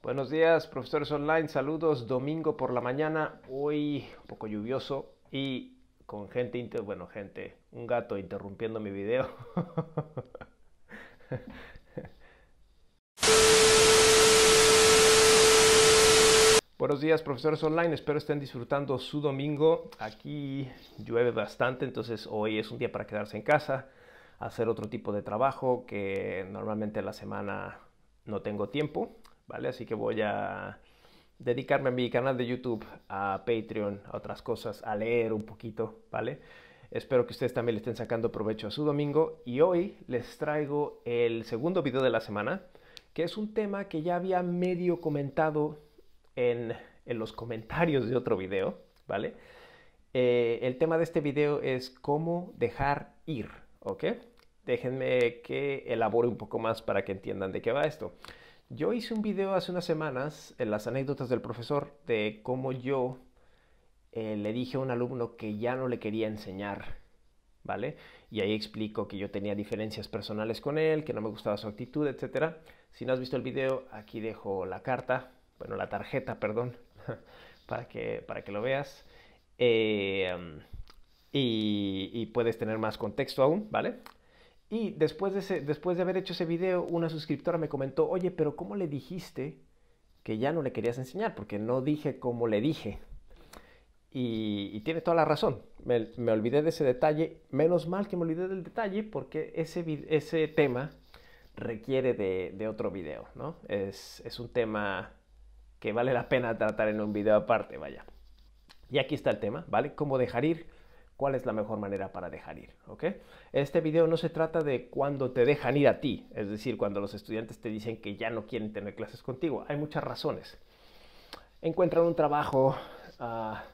Buenos días, profesores online. Saludos, domingo por la mañana. Hoy un poco lluvioso y con gente, bueno, gente, un gato interrumpiendo mi video. Buenos días, profesores online. Espero estén disfrutando su domingo. Aquí llueve bastante, entonces hoy es un día para quedarse en casa, hacer otro tipo de trabajo que normalmente la semana no tengo tiempo. ¿vale? Así que voy a dedicarme a mi canal de YouTube, a Patreon, a otras cosas, a leer un poquito, ¿vale? Espero que ustedes también le estén sacando provecho a su domingo y hoy les traigo el segundo video de la semana, que es un tema que ya había medio comentado en, los comentarios de otro video, ¿vale? Eh, el tema de este video es cómo dejar ir, ¿ok? Déjenme que elabore un poco más para que entiendan de qué va esto. Yo hice un video hace unas semanas en las anécdotas del profesor de cómo yo eh, le dije a un alumno que ya no le quería enseñar, ¿vale? Y ahí explico que yo tenía diferencias personales con él, que no me gustaba su actitud, etc. Si no has visto el video, aquí dejo la carta, bueno, la tarjeta, perdón, para que, para que lo veas. Eh, y puedes tener más contexto aún, ¿vale? Y después de, después de haber hecho ese video, una suscriptora me comentó, oye, pero ¿cómo le dijiste que ya no le querías enseñar? Porque no dije como le dije. Y, tiene toda la razón. Me, olvidé de ese detalle. Menos mal que me olvidé del detalle porque ese, ese tema requiere de, otro video, ¿no? Es, es, un tema que vale la pena tratar en un video aparte, vaya. Y aquí está el tema, ¿vale? Cómo dejar ir cuál es la mejor manera para dejar ir. Este video no se trata de cuando te dejan ir a ti, es decir, cuando los estudiantes te dicen que ya no quieren tener clases contigo. Hay muchas razones. Encuentran un trabajo, ah,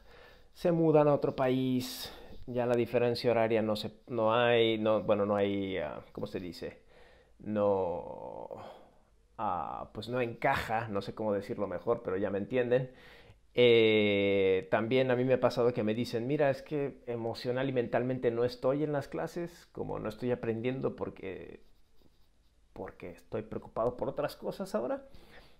se mudan a otro país, ya la diferencia horaria no, no hay, bueno, no hay, ah, ¿cómo se dice? No, ah, pues no encaja, no sé cómo decirlo mejor, pero ya me entienden. Eh, también a mí me ha pasado que me dicen, mira, es que emocional y mentalmente no estoy en las clases, como no estoy aprendiendo porque, porque estoy preocupado por otras cosas ahora.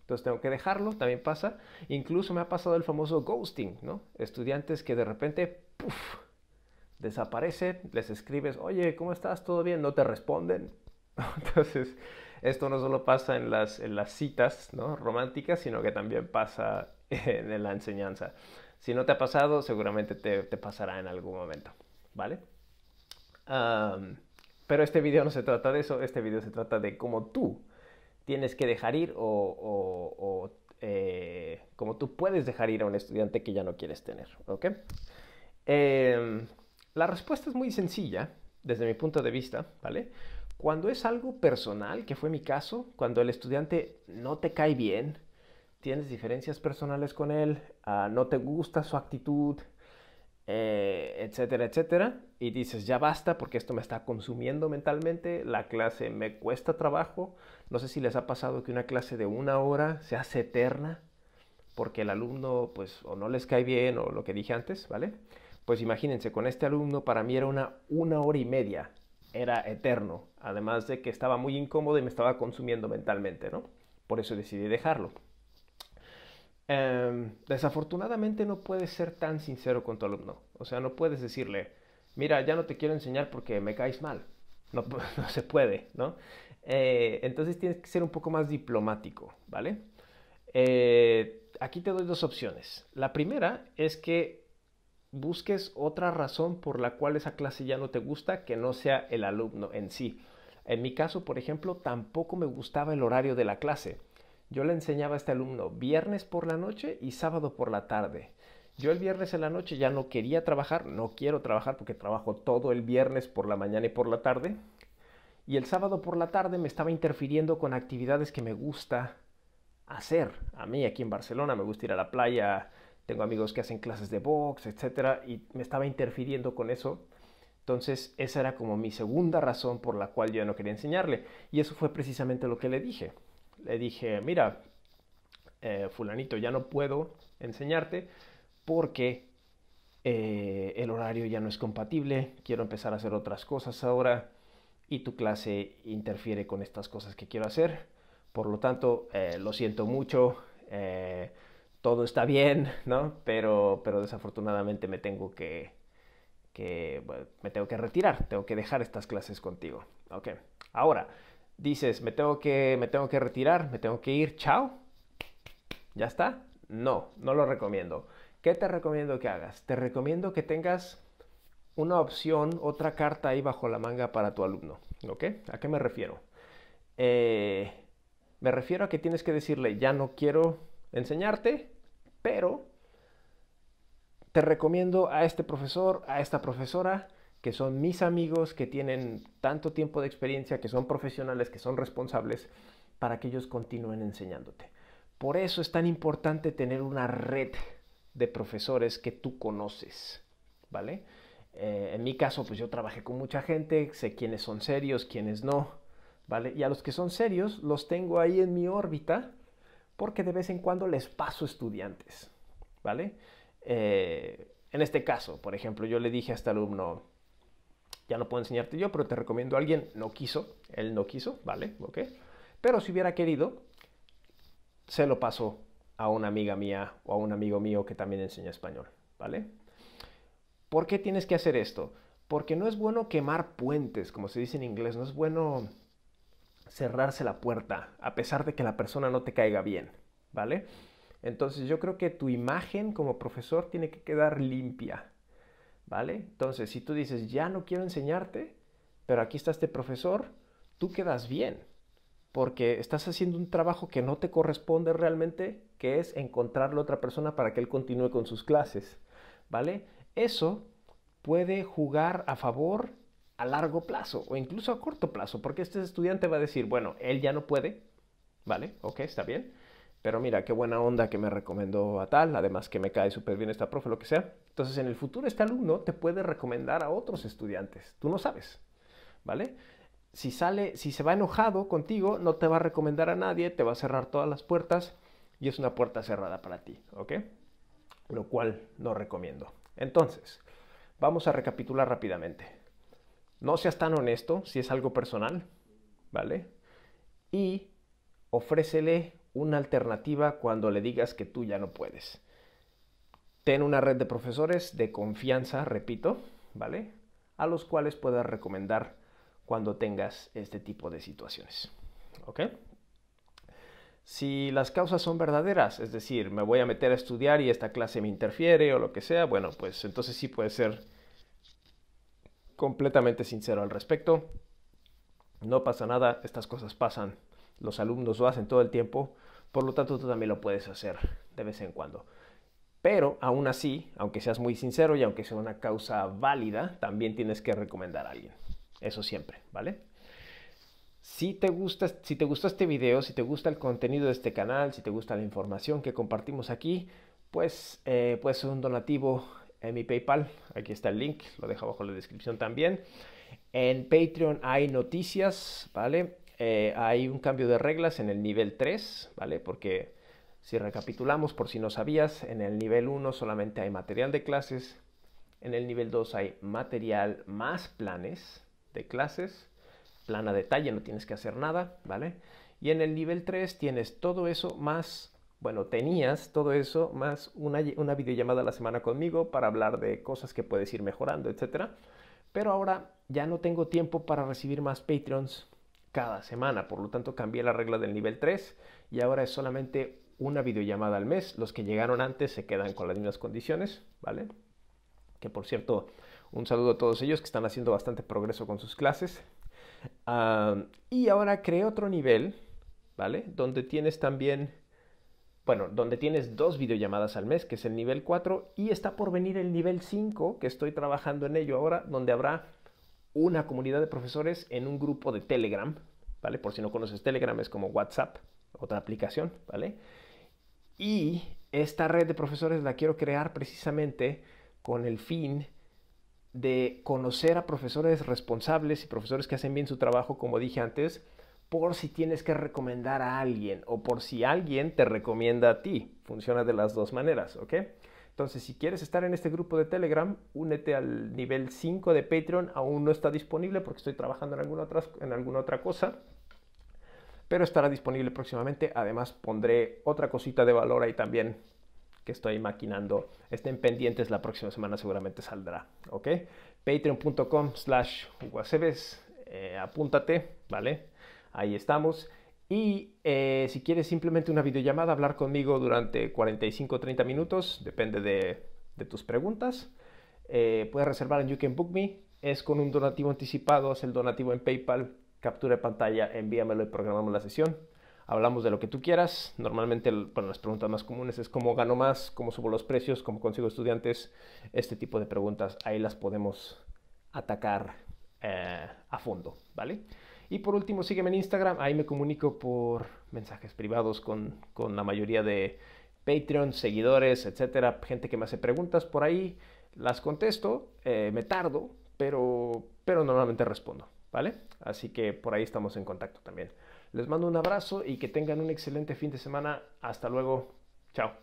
Entonces tengo que dejarlo, también pasa. Incluso me ha pasado el famoso ghosting, ¿no? Estudiantes que de repente, ¡puf! desaparecen, les escribes, oye, ¿cómo estás? ¿Todo bien? No te responden. Entonces, esto no solo pasa en las, en las citas ¿no? románticas, sino que también pasa en la enseñanza. Si no te ha pasado, seguramente te, pasará en algún momento, ¿vale? pero este video no se trata de eso, este video se trata de cómo tú tienes que dejar ir o, eh, cómo tú puedes dejar ir a un estudiante que ya no quieres tener, ¿ok? Em, la respuesta es muy sencilla, desde mi punto de vista, ¿vale? Cuando es algo personal, que fue mi caso, cuando el estudiante no te cae bien, tienes diferencias personales con él, ah, no te gusta su actitud, eh, etcétera, etcétera, y dices, ya basta porque esto me está consumiendo mentalmente, la clase me cuesta trabajo, no sé si les ha pasado que una clase de una hora se hace eterna porque el alumno pues o no les cae bien o lo que dije antes, ¿vale? Pues imagínense, con este alumno para mí era una, una hora y media, era eterno, además de que estaba muy incómodo y me estaba consumiendo mentalmente, ¿no? Por eso decidí dejarlo. Em, desafortunadamente no puedes ser tan sincero con tu alumno. O sea, no puedes decirle, mira, ya no te quiero enseñar porque me caes mal. No, se puede, ¿no? Eh, entonces tienes que ser un poco más diplomático, ¿vale? Eh, aquí te doy dos opciones. La primera es que busques otra razón por la cual esa clase ya no te gusta que no sea el alumno en sí. En mi caso, por ejemplo, tampoco me gustaba el horario de la clase. Yo le enseñaba a este alumno viernes por la noche y sábado por la tarde. Yo el viernes en la noche ya no quería trabajar, no quiero trabajar porque trabajo todo el viernes por la mañana y por la tarde. Y el sábado por la tarde me estaba interfiriendo con actividades que me gusta hacer. A mí aquí en Barcelona me gusta ir a la playa, tengo amigos que hacen clases de box, etcétera, y me estaba interfiriendo con eso. Entonces, esa era como mi segunda razón por la cual yo no quería enseñarle. Y eso fue precisamente lo que le dije le dije, mira, eh, fulanito, ya no puedo enseñarte porque eh, el horario ya no es compatible, quiero empezar a hacer otras cosas ahora y tu clase interfiere con estas cosas que quiero hacer. Por lo tanto, eh, lo siento mucho, todo está bien, ¿no? Pero, pero desafortunadamente me tengo que, me tengo que retirar, tengo que dejar estas clases contigo. Ok, ahora, dices, me tengo que, me tengo que retirar, me tengo que ir, chao, ya está. No, no lo recomiendo. ¿Qué te recomiendo que hagas? Te recomiendo que tengas una opción, otra carta ahí bajo la manga para tu alumno. ¿Ok? ¿A qué me refiero? Eh, me refiero a que tienes que decirle, ya no quiero enseñarte, pero te recomiendo a este profesor, a esta profesora, que son mis amigos, que tienen tanto tiempo de experiencia, que son profesionales, que son responsables, para que ellos continúen enseñándote. Por eso es tan importante tener una red de profesores que tú conoces, ¿vale? Eh, en mi caso, pues yo trabajé con mucha gente, sé quiénes son serios, quiénes no, ¿vale? Y a los que son serios los tengo ahí en mi órbita porque de vez en cuando les paso estudiantes, ¿vale? Eh, en este caso, por ejemplo, yo le dije a este alumno, ya no puedo enseñarte yo, pero te recomiendo a alguien, no quiso, él no quiso, ¿vale? ¿Ok? Pero si hubiera querido, se lo paso a una amiga mía o a un amigo mío que también enseña español, ¿vale? ¿Por qué tienes que hacer esto? Porque no es bueno quemar puentes, como se dice en inglés, no es bueno cerrarse la puerta, a pesar de que la persona no te caiga bien, ¿vale? Entonces yo creo que tu imagen como profesor tiene que quedar limpia, ¿vale? Entonces, si tú dices, ya no quiero enseñarte, pero aquí está este profesor, tú quedas bien, porque estás haciendo un trabajo que no te corresponde realmente, que es encontrarle a otra persona para que él continúe con sus clases, ¿vale? Eso puede jugar a favor a largo plazo o incluso a corto plazo, porque este estudiante va a decir, bueno, él ya no puede, ¿vale? Ok, está bien. Pero mira, qué buena onda que me recomendó a tal, además que me cae súper bien esta profe, lo que sea entonces, en el futuro este alumno te puede recomendar a otros estudiantes. Tú no sabes, ¿vale? Si sale, si se va enojado contigo, no te va a recomendar a nadie, te va a cerrar todas las puertas y es una puerta cerrada para ti, ¿ok? Lo cual no recomiendo. Entonces, vamos a recapitular rápidamente. No seas tan honesto si es algo personal, ¿vale? Y ofrécele una alternativa cuando le digas que tú ya no puedes. Ten una red de profesores de confianza, repito, ¿vale? A los cuales puedas recomendar cuando tengas este tipo de situaciones. ¿Ok? Si las causas son verdaderas, es decir, me voy a meter a estudiar y esta clase me interfiere o lo que sea, bueno, pues entonces sí puede ser completamente sincero al respecto. No pasa nada, estas cosas pasan. Los alumnos lo hacen todo el tiempo, por lo tanto tú también lo puedes hacer de vez en cuando. Pero aún así, aunque seas muy sincero y aunque sea una causa válida, también tienes que recomendar a alguien. Eso siempre, ¿vale? Si te, gusta, si te gusta este video, si te gusta el contenido de este canal, si te gusta la información que compartimos aquí, pues eh, puedes un donativo en mi PayPal. Aquí está el link, lo dejo abajo en la descripción también. En Patreon hay noticias, ¿vale? Eh, hay un cambio de reglas en el nivel 3, ¿vale? Porque si recapitulamos por si no sabías, en el nivel 1 solamente hay material de clases, en el nivel 2 hay material más planes de clases, plana detalle, no tienes que hacer nada, ¿vale? Y en el nivel 3 tienes todo eso más, bueno, tenías todo eso más una, una videollamada a la semana conmigo para hablar de cosas que puedes ir mejorando, etc. Pero ahora ya no tengo tiempo para recibir más Patreons cada semana, por lo tanto cambié la regla del nivel 3 y ahora es solamente una videollamada al mes. Los que llegaron antes se quedan con las mismas condiciones, ¿vale? Que por cierto, un saludo a todos ellos que están haciendo bastante progreso con sus clases. y ahora creé otro nivel, ¿vale? Donde tienes también, bueno, donde tienes dos videollamadas al mes, que es el nivel 4, y está por venir el nivel 5, que estoy trabajando en ello ahora, donde habrá una comunidad de profesores en un grupo de Telegram, ¿vale? Por si no conoces Telegram, es como WhatsApp, otra aplicación, ¿vale? Y esta red de profesores la quiero crear precisamente con el fin de conocer a profesores responsables y profesores que hacen bien su trabajo, como dije antes, por si tienes que recomendar a alguien o por si alguien te recomienda a ti. Funciona de las dos maneras, ¿ok? Entonces, si quieres estar en este grupo de Telegram, únete al nivel 5 de Patreon. Aún no está disponible porque estoy trabajando en alguna otra, en alguna otra cosa pero estará disponible próximamente. Además pondré otra cosita de valor ahí también que estoy maquinando. Estén pendientes, la próxima semana seguramente saldrá, ¿ok? Patreon.com slash eh, apúntate, ¿vale? Ahí estamos. Y eh, si quieres simplemente una videollamada, hablar conmigo durante 45 o 30 minutos, depende de, tus preguntas, eh, puedes reservar en You Can Book Me. Es con un donativo anticipado, es el donativo en PayPal captura de pantalla, envíamelo y programamos la sesión. Hablamos de lo que tú quieras. Normalmente, bueno, las preguntas más comunes es cómo gano más, cómo subo los precios, cómo consigo estudiantes. Este tipo de preguntas ahí las podemos atacar eh, a fondo, ¿vale? Y por último, sígueme en Instagram. Ahí me comunico por mensajes privados con, la mayoría de Patreon, seguidores, etcétera. Gente que me hace preguntas por ahí. Las contesto. Eh, me tardo, pero, pero normalmente respondo. ¿vale? Así que por ahí estamos en contacto también. Les mando un abrazo y que tengan un excelente fin de semana. Hasta luego. Chao.